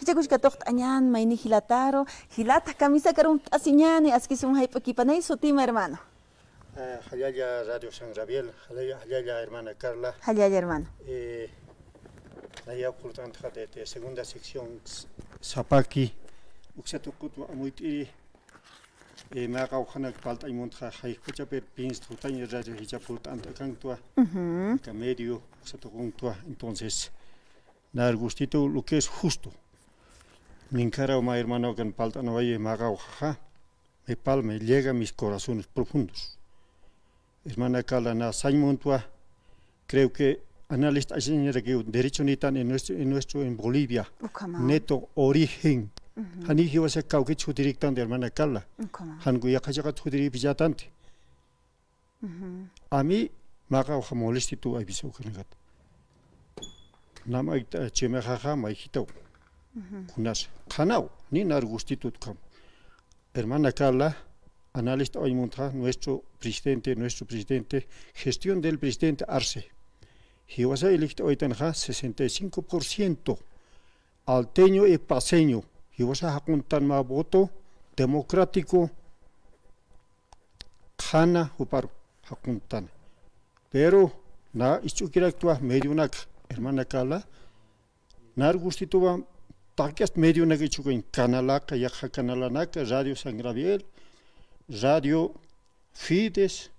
Hichakushkatoqta añan mayni hilataro, hilata camisa ¿Hay su tima hermano. Ah, radio San Gabriel, hermana Carla. hermano. Eh, por tanto de segunda sección Zapaki, amuitiri, eh falta y hay per pins radio antakantua, camedio, entonces, dar gustito lo que es justo o mi hermano que en paltanoye maga jaja. Me palme, llega a mis corazones profundos. Hermana na Sainmontua, creo que analista señora que derecho ni tan en nuestro en nuestro en Bolivia. Oh, Neto origen. Mm-hmm. Hani hiwa se kauke chudiri tan de hermana Carla. Oh, Hangu ya kajaka chudiri bijatante. Mm-hmm. A mí maga oja molesti tu abiso kanagat. Nama me jaja ma hijito. Kunash. Kanau, ni nar Hermana Carla, analista hoy nuestro presidente, nuestro presidente, gestión del presidente Arce. Hiwasa elegir hoy 65% alteño y paseño. a hakuntan ma voto democrático. hana upar hakuntan. Pero na quiere actuar medio nak hermana Carla. Nar podcast medio medios in Canalaca, Canalanaca, radio San Gabriel radio Fides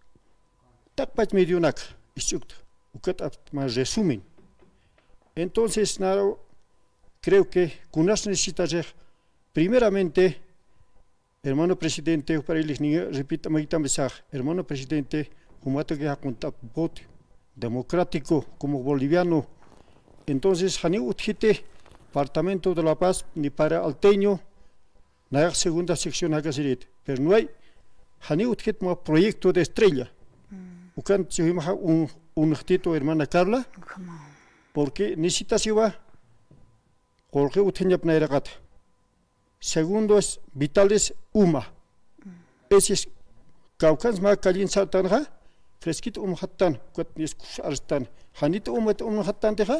takpach medio naka ichukta ukata más resumen entonces creo que kunas necesitamos, primeramente hermano presidente para el niño repita maita mensaje hermano presidente humato que ha contado voto democrático como boliviano entonces hani utjite Departamento de La Paz ni para Alteño, hay segunda sección Agasirit. Pero no hay, hecho un proyecto de estrella. Mm. Ucan Chihuimaha un, un tito hermana Carla, porque necesita va, porque Uteña Pnairagata. Segundo es Vitales Uma. Mm. Ese es Kaukans más Calín satanja, fresquito umhatan, cuatnis arstán. Hanito umat umhatan teja,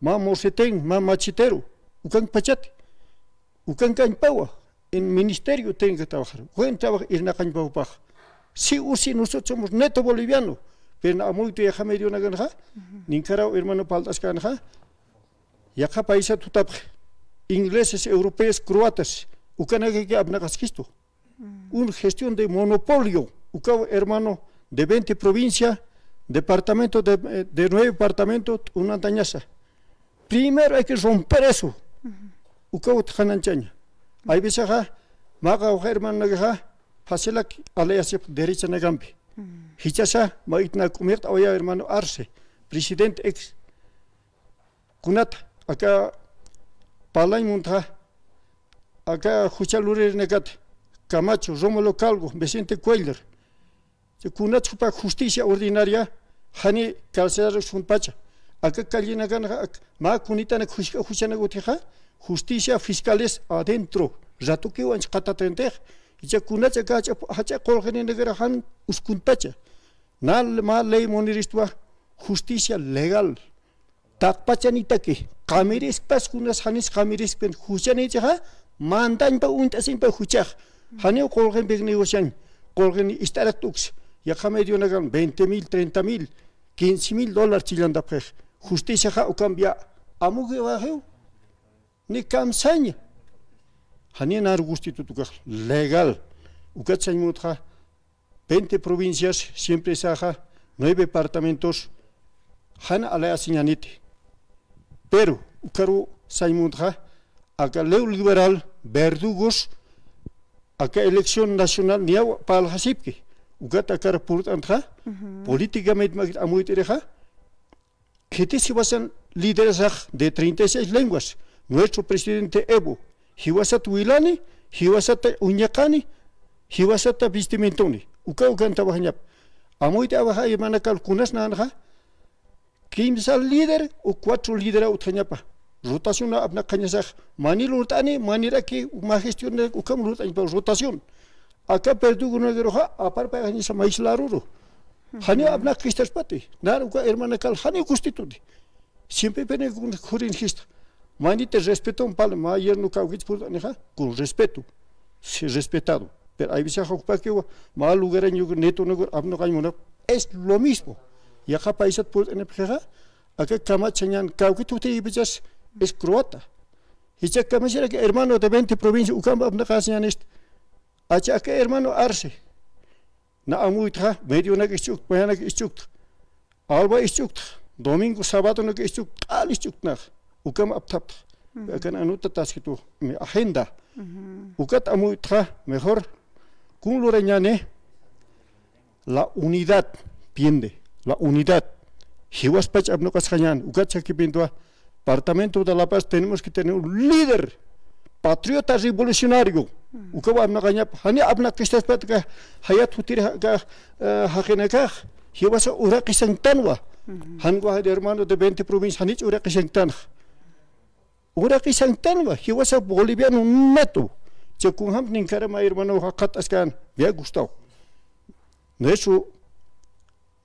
ma mocetén, ma machitero, ucan pachate, ucan cañpawa, en ministerio tienen que trabajar, buen trabajo, irna cañpawa Sí o si nosotros somos neto boliviano, pero a muy te medio dio una granja, nincarao hermano paltas granja, y acá paisa tutap, ingleses, europeos, croatas, ucanage que abnagas mm. Una gestión de monopolio, ucao hermano de 20 provincias, departamento de, eh, de nueve departamentos, una dañaza. Primero hay que romper eso. Ukaw Hananchaña. Hay veces maga o herman nagaja, hasela alayasip derecha Nagambi. Hichasa, maitna kumirt, oya hermano Arce, presidente ex. kunat acá palay munta, acá juchalurir negat, Camacho, Romulo, Calvo, Vicente Cuellar. Kunat justicia ordinaria, hani calcear pacha acá callinagana, ma kunitana justicia fiscales adentro, ratuqueo anchkatatentej, icha kunacha hacha uskuntacha, nal ma ley justicia legal, takpachanitake, kunas hanis pa unta pa hani kolgen kolgen ya medio 20 mil, 30 mil, 15 mil dólares justicia o cambia a bajeu ni han hanían argustito tu legal ukatsañ mutja 20 provincias siempre saja 9 departamentos han alaya siñanite pero ukaru sañmutja acá leu liberal verdugos acá elección nacional ni por palhasipke política me purtantja políticamente amuytireja que was líder de 36 lenguas. Nuestro presidente Evo, Hiwasat Wilani, Hiwasat Uñakani, Hiwasat Vistimentoni. Uka Amoy nanja. Kimsa líder o cuatro líderes... utañapa. Rotación abna Mani manira que una de ukam rotación. Acá perdugo no de roja, de maíz ხანი აბნა ქრისტესპატი და უკვე ერმანეკალ ხანი კონსტიტუტი სიმპეპენე გურინ ქრისტ მანიტე რესპეტონ პალ მაიერნუ კავგიცპურტანი ხა გურ რესპეტუ სი რესპეტალუ პერ აი ვისახო ქპაკი მალ უგერენ იუ ნეტონე გურ აბნა ყაი მონა ეს ლო მისპო იახა პაისატ პურტენე ფხა აკე კამა ჩენიან კავგიცუტი იბიჯეს ეს კროატა ისე კამეშერა ერმანო დე 20 პროვინცი უკან აბნა ხასიანისტ აჭა კე ერმანო არსი medio naamuytja mediunaga ischuk que ischukta alba ischukta domingo sábado sabadonaga ischuk qal u ukama aptapta akan mhm. e anuta taskitu mi agenda mhm. ukat amuytja mejor kun lurañane la unidad piende la unidad hiwaspach abnokas hañan ukat chakipindua Departamento de la Paz tenemos que tener un líder patriota revolucionario وكبا ابن غنيب هني ابن قشتات بات كه حياة تطير كه هكين كه هي بس أورا قشنج تنوا هن قا هيرمان ود بنتي بروفينس هني أورا قشنج تنه أورا قشنج تنوا هي بس بوليفيا نمتو تكون هم نينكر ما هيرمان هو قط أسكان بيا غوستاو نشو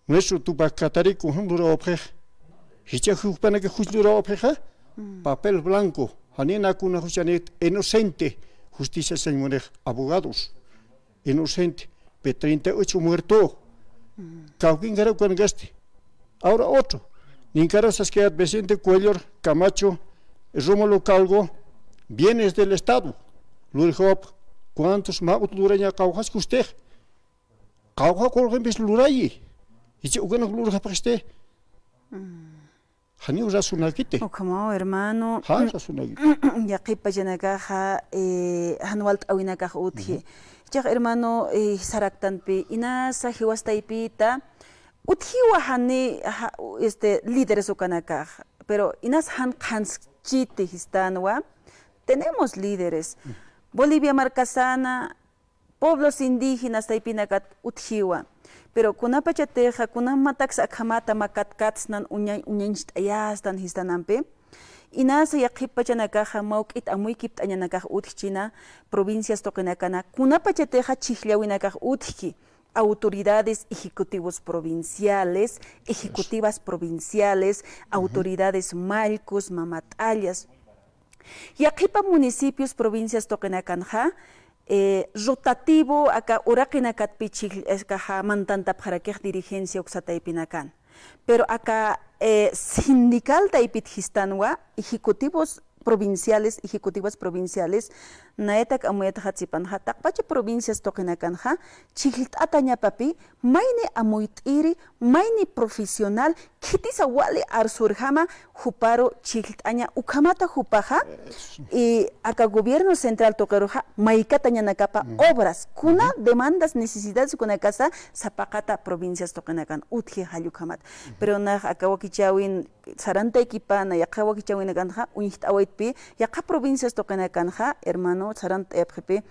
نشو تبا كاتاري كون دورا أبخه هيتا خوف بنا كه خوش دورا أبخه بابل بلانكو هني ناكو نخشانيت إنوسنتي justicia señores abogados, inocente, P38 muerto, Cauquín era con gaste, ahora otro, Nincarazas que Vicente Cuellor, Camacho, Rómulo Calgo, bienes del Estado, Lurjop, ¿cuántos más dureña Caujas que usted? Cauja colgan bis Lurayi, y si uganak Lurja para hani O oh, como hermano ha eh hanwalt uthi Ya, hermano eh, saraktanpi inasa hani este líderes pero inas han tenemos líderes Bolivia marcasana pueblos indígenas taypinakat uthiwa pero kunapachateja kunamataksaqhamata makatkatsnan uñay uñaynishta allastan histananpi inasa yaqhipachanakaja mawk'it amuykip t'añanakaj utchina provincias toqinakana kunapachateja chiqllawinakaj utijki autoridades ejecutivos provinciales, ejecutivas provinciales, autoridades malcos, mamatalias. para municipios, provincias tokenakanja, eh, rotativo acá que ha eskaja mantanta que dirigencia uxataypinakan pero acá eh, sindical taipit histanwa ejecutivos provinciales, ejecutivas provinciales, naetak amuyata hatak, takpacha provincias ataña papi, papi amuit iri, maine profesional, kitisa arsurjama, juparo aña, ukamata jupaja, y acá gobierno central tocaroja, taña nakapa mm. obras, kuna demandas, necesidades casa zapakata provincias tokenakan utje hayukamat, pero na acá wakichawin, sarantayki pana yaqa wakichawina kanqa uñijta ya acá provincias toqina hermano saranta ayapqhipi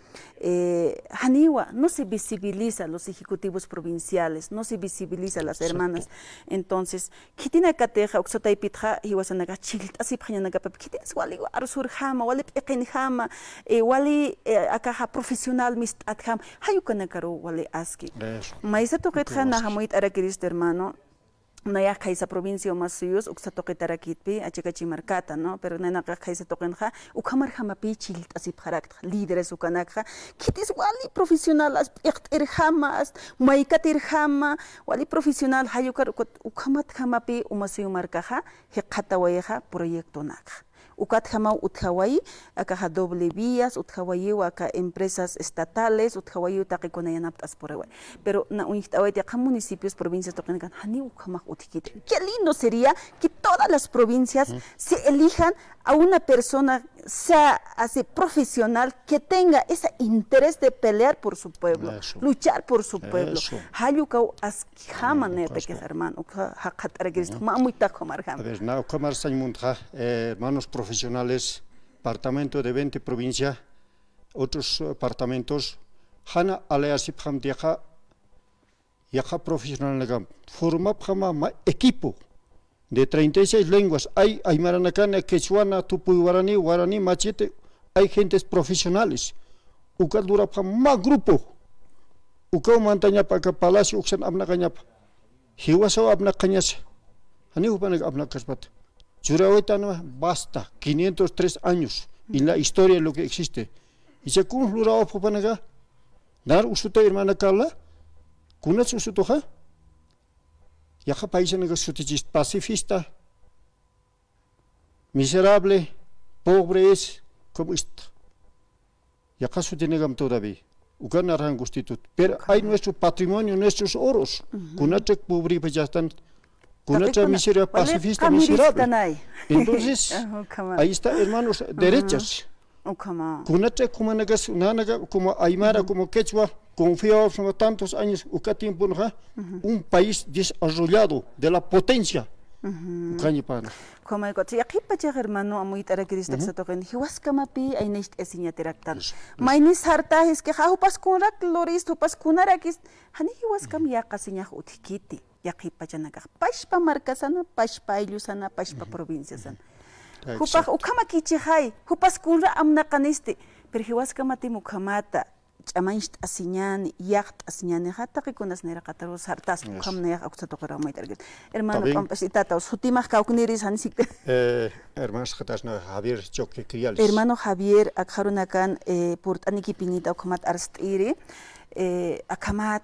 eh, haniwa no se visibiliza los ejecutivos provinciales no se visibiliza las hermanas entonces khitina kateja oqsotaypitqa hiwasanaqa chilt'asipqañanaqapapi khitinas wali arsurjama wali p'iqinjama eh, wali eh, akaja profesional mist'atjama hayukanakarú wali aski maisatuqitqa nahamuyt araquirista hermano naya khaisa provincia más suyos uksa toqetarakitpi achikachi markata no pero nanaqa khaisa toqenqa ukhamarjamapi así sipjaraqta líderes ukanaqqa kitis wali profesional as iqtirjama as maykatirjama wali profesional hayukar ukhamatjamapi umasuyumarqaqa hiqata proyecto proyectonaqa jamau utjawai acá doble vías o acá empresas estatales aptas por asporewa pero na unijtawayta acá municipios provincias toqanikan ni ujamaq utiquita qué lindo sería que todas las provincias se elijan a una persona sea así profesional que tenga ese interés de pelear por su pueblo, luchar por su pueblo. Hayukau que hermano, hermanos pues eh, profesionales, departamento de 20 provincias, otros departamentos, jana aleasip ham diaja, profesional negam, forma equipo de 36 lenguas. Hay aymaranacana, quechuana, tupuy guaraní, guaraní, machete. Hay gentes profesionales. Ucar durapa más grupo. Ucao mantaña para el palacio, uxan abna cañapa. Jiwasao abna cañasa. Ani upanek abna caspate. no basta, 503 años. Y la historia es lo que existe. Y se cumple la opopanaga. Dar usuta hermana Carla. Kunat usutoja. Yajapaisanegashutichis pacifista, miserable, pobre es como esta. Yajasutinegam todavía. Uganarán gustitud. Pero hay nuestro patrimonio, nuestros oros. Kunachak pobre, pues ya están. Kunacha miseria pacifista, miserable. Entonces, ahí está, hermanos, derechas. Kunacha como nagas, como aymara, como quechua. confiado son tantos años, tiempo, ¿eh? un país desarrollado de la potencia. Como ya kipa ya hermano a muy tara kirista que se toquen dije was kama pi ay nicht esinya Mainis harta es que hau pas kunak loris tu pas kunarakis hani was kam ya kasinya utikiti ya kipa ya naga pashpa markasana pashpa ilusana pashpa provinciasan. Hupaj ukama kichihai hupas kunra amnaqanisti pero hiwas kama chamanist asignan yacht asignan ya hasta que cuando se nega a todos hartas por ham nega a usted tocará muy tarde hermano vamos a estar todos juntos más Javier yo que quería hermano Javier acaro na can eh, por tan equipinita o como atarstiri eh, a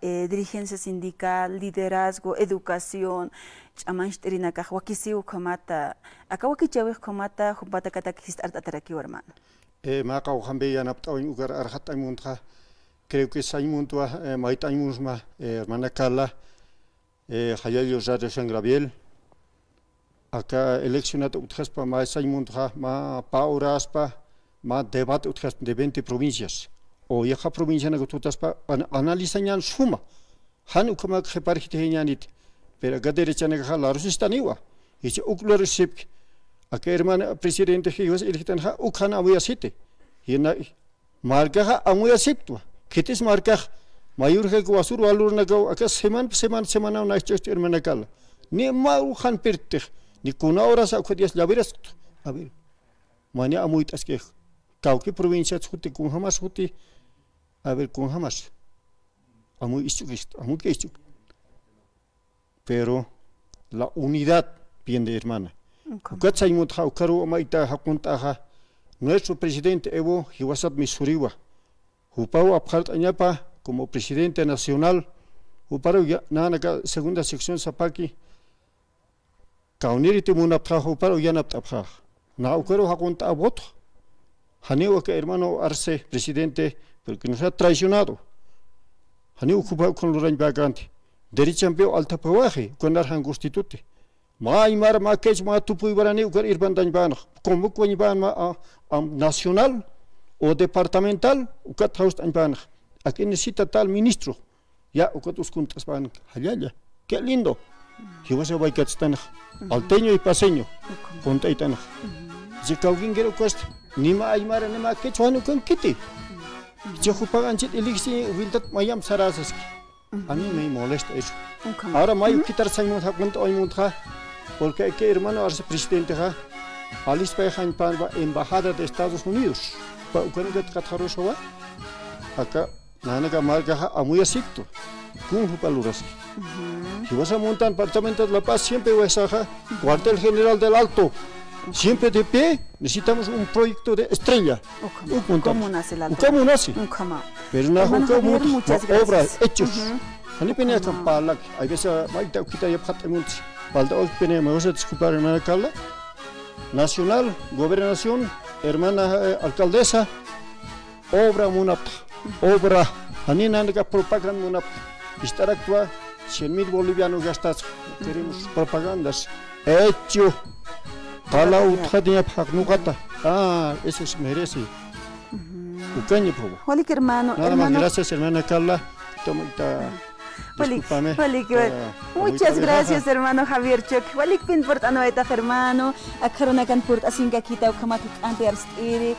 eh, dirigencia sindical liderazgo educación chamanist irina que aquí sí o como ata acabo que chavo hermano maaqa uhambeya naptawin ugar arhat aimunta creo que saimuntua maita aimunsma hermana Carla hayayo radio San Gabriel acá eleccionato utjaspa ma saimunta ma pauraspa ma debate utjas de 20 provincias o yaha provincia na gututaspa analizañan suma han hanu kama kheparhite ñanit pero gaderechana khala rusistaniwa ich uklor sipk Acá hermana presidente Jivas Ilgitanha y Amuyasite. Hina marcaja ¿Qué te marca? Mayor que Guasur valor Gau. Acá semana semana semana una hecha este hermana cala. Ni mau han perte, Ni kun horas a Jodias Laviras. A ver. a muy tasque. Cauque provincia Tsuti con jamás Tsuti. A ver, con jamás. Amuy Ischuk, que Ischuk. Pero la unidad, bien de hermana ukaru Nuestro presidente Evo Hiwasat Misuriwa. Upau Abjart Añapa como presidente nacional. Uparu Nanaka segunda sección Zapaki. Kauniri Timunapra, Uparu Yanaptapja. Na ukaru hakunta abot. Hanewa que hermano Arce, presidente, porque nos ha traicionado. Hanewa ocupado con Lorain Bagante. Derecha veo alta con Arjan Ma imar ma kech ma tupu ibarani ukar irbandani bana. Komuk wani ma am nacional o departamental ucat haust ani bana. Aquí necesita tal ministru, Ya ukat uskuntas bana. Halala. Qué lindo. Hiwasa waikatsitana. Alteño y paseño. Contaitana. Zikaukin gero kost. Nima aymara nima kech wani ukan kiti. Chihupagan chit iliksi mai mhm. am sarasaski. A mí me molesta eso. Ahora me voy que quitar Saimunja, hoy porque hay que hermano es presidente Alice alispa en embajada de Estados Unidos. Para Ucrania de eso, acá, nana que marca a muy asicto, Si vas a montar el departamento de la paz, siempre vas a el cuartel general del alto. Siempre de pie necesitamos un proyecto de estrella. ¿Cómo nace la ¿Cómo nace? Pero obras, hechos. a disculpar hermana Nacional, gobernación, hermana eh, alcaldesa. Obra munap. Obra. propaganda munap. mil bolivianos gastados Queremos propagandas. Hecho. Tala utjadía pajnucata. Ah, eso es merece. Ucaña, por favor. hermano. Nada más, gracias, hermana Carla. Toma, Discúlpame. Muchas gracias, hermano Javier Choc. Walik pin portano eta hermano. Akaruna kan port asinga kita ukamatu ante arstiri.